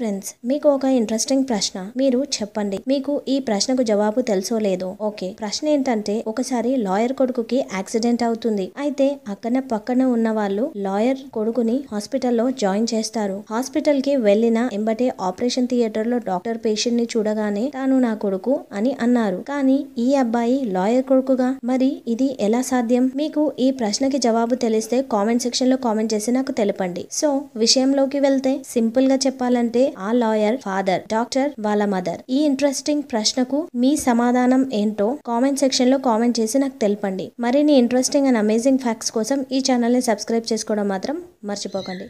friends మీకు ఒక interesting ప్రశ్న మీరు చెప్పండి మీకు ఈ ప్రశ్నకు జవాబు తెలుసో లేదో ఓకే ప్రశ్న ఏంటంటే ఒకసారి లాయర్ కొడుకుకి యాక్సిడెంట్ అవుతుంది అయితే అక్కన పక్కన ఉన్న వాళ్ళు లాయర్ కొడుకుని హాస్పిటల్లో జాయిన్ చేస్తారు హాస్పిటల్ కి వెళ్ళిన ఎంబటే ఆపరేషన్ థియేటర్ లో డాక్టర్ పేషెంట్ ని చూడగానే తాను నా కొడుకు అని అన్నారు కానీ ఈ అబ్బాయి లాయర్ కొడుకుగా మరి ఇది ఎలా సాధ్యం మీకు ఈ ప్రశ్నకి జవాబు తెలిస్తే కామెంట్ సెక్షన్ లో కామెంట్ చేసి నాకు తెలపండి సో విషయంలోకి వెళ్తే సింపుల్ గా చెప్పాలంటే ఆ లాయర్ ఫాదర్ డాక్టర్ వాళ్ళ మదర్ ఈ ఇంట్రెస్టింగ్ ప్రశ్నకు మీ సమాధానం ఏంటో కామెంట్ సెక్షన్ లో కామెంట్ చేసి నాకు తెలపండి మరిన్ని ఇంట్రెస్టింగ్ అండ్ అమేజింగ్ ఫ్యాక్ట్స్ కోసం ఈ ఛానల్ని సబ్స్క్రైబ్ చేసుకోవడం మాత్రం మర్చిపోకండి